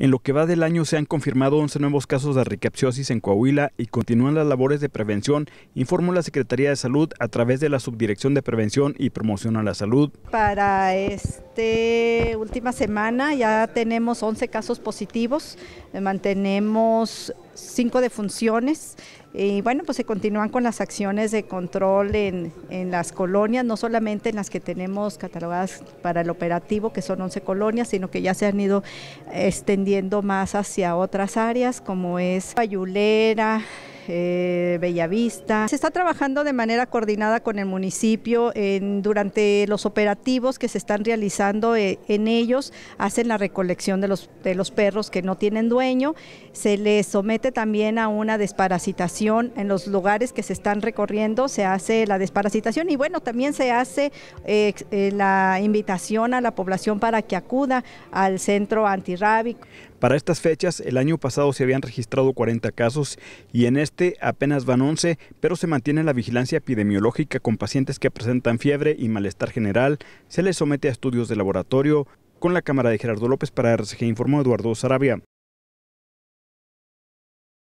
En lo que va del año se han confirmado 11 nuevos casos de ricapsiosis en Coahuila y continúan las labores de prevención, informó la Secretaría de Salud a través de la Subdirección de Prevención y Promoción a la Salud. Para este este última semana ya tenemos 11 casos positivos, eh, mantenemos 5 defunciones y bueno, pues se continúan con las acciones de control en, en, las colonias, no solamente en las que tenemos catalogadas para el operativo, que son 11 colonias, sino que ya se han ido extendiendo más hacia otras áreas como es Payulera, Bella eh, Bellavista. Se está trabajando de manera coordinada con el municipio durante los operativos que se están realizando eh, en ellos, hacen la recolección de los, de los perros que no tienen dueño, se les somete también a una desparasitación en los lugares que se están recorriendo, se hace la desparasitación y bueno, también se hace eh, la invitación a la población para que acuda al centro antirrábico. Para estas fechas, el año pasado se habían registrado 40 casos y en este apenas van 11, pero se mantiene la vigilancia epidemiológica con pacientes que presentan fiebre y malestar general, se les somete a estudios de laboratorio. Con la cámara de Gerardo López para RCG informó Eduardo Sarabia.